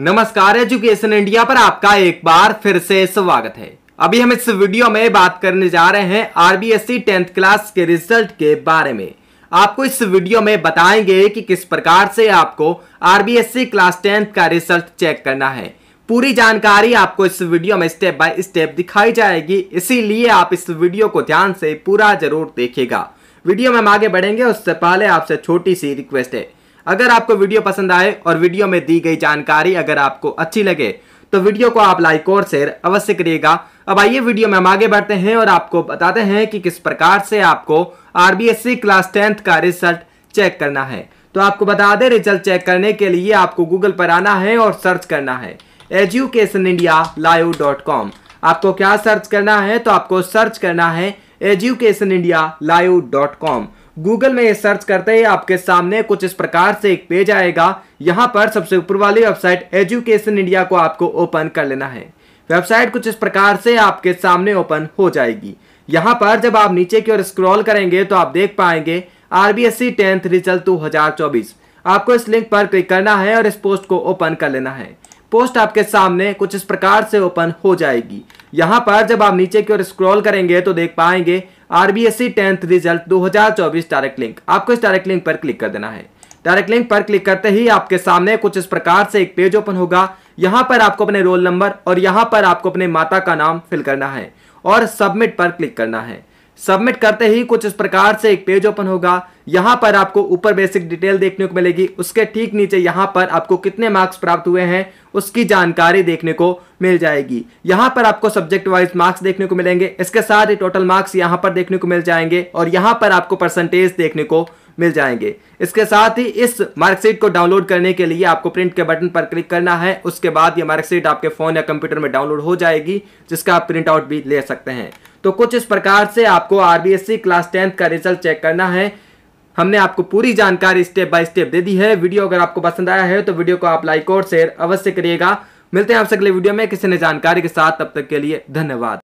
नमस्कार education India पर आपका एक बार फिर से स्वागत है अभी हम इस वीडियो में बात करने जा रहे हैं आरबीएससी टेंथ क्लास के रिजल्ट के बारे में आपको इस वीडियो में बताएंगे कि किस प्रकार से आपको आरबीएससी क्लास टेंथ का रिजल्ट चेक करना है पूरी जानकारी आपको इस वीडियो में स्टेप बाय स्टेप दिखाई जाएगी इसीलिए आप इस वीडियो को ध्यान से पूरा जरूर देखेगा वीडियो में हम आगे बढ़ेंगे उससे पहले आपसे छोटी सी रिक्वेस्ट है अगर आपको वीडियो पसंद आए और वीडियो में दी गई जानकारी अगर आपको अच्छी लगे तो वीडियो को आप लाइक और शेयर अवश्य करिएगा अब आइए वीडियो में हम आगे बढ़ते हैं और आपको बताते हैं कि किस प्रकार से आपको आरबीएससी क्लास टेंथ का रिजल्ट चेक करना है तो आपको बता दें रिजल्ट चेक करने के लिए आपको गूगल पर आना है और सर्च करना है education India live dot com आपको क्या सर्च करना है तो आपको सर्च करना है education India live dot com Google में ये सर्च करते ही आपके सामने कुछ इस प्रकार से एक पेज आएगा यहाँ पर सबसे ऊपर वाली वेबसाइट एजुकेशन इंडिया को आपको ओपन कर लेना है वेबसाइट कुछ इस प्रकार से आपके सामने ओपन हो जाएगी यहाँ पर जब आप नीचे की ओर स्क्रॉल करेंगे तो आप देख पाएंगे आरबीएससी टेंथ रिजल्ट चौबीस आपको इस लिंक पर क्लिक करना है और इस पोस्ट को ओपन कर लेना है पोस्ट आपके सामने कुछ इस प्रकार से ओपन हो जाएगी यहाँ पर जब आप नीचे की ओर स्क्रॉल करेंगे तो देख पाएंगे RBSC tenth result 2024 direct link आपको इस डायरेक्ट लिंक पर क्लिक कर देना है डायरेक्ट लिंक पर क्लिक करते ही आपके सामने कुछ इस प्रकार से एक पेज ओपन होगा यहाँ पर आपको अपने रोल नंबर और यहाँ पर आपको अपने माता का नाम फिल करना है और सबमिट पर क्लिक करना है सबमिट करते ही कुछ इस प्रकार से एक पेज ओपन होगा यहाँ पर आपको ऊपर बेसिक डिटेल देखने को मिलेगी उसके ठीक नीचे यहाँ पर आपको कितने मार्क्स प्राप्त हुए हैं उसकी जानकारी देखने को मिल जाएगी यहाँ पर आपको सब्जेक्ट वाइज मार्क्स देखने को मिलेंगे इसके साथ ही टोटल मार्क्स यहाँ पर देखने को मिल जाएंगे और यहाँ पर आपको परसेंटेज देखने को मिल जाएंगे इसके साथ ही इस मार्कशीट को डाउनलोड करने के लिए आपको प्रिंट के बटन पर क्लिक करना है उसके बाद ये मार्कशीट आपके फ़ोन या कंप्यूटर में डाउनलोड हो जाएगी जिसका आप प्रिंट आउट भी ले सकते हैं तो कुछ इस प्रकार से आपको आरबीएससी क्लास टेंथ का रिजल्ट चेक करना है हमने आपको पूरी जानकारी स्टेप बाय स्टेप दे दी है वीडियो अगर आपको पसंद आया है तो वीडियो को आप लाइक और शेयर अवश्य करिएगा मिलते हैं आपसे अगले वीडियो में किसी ने जानकारी के साथ तब तक के लिए धन्यवाद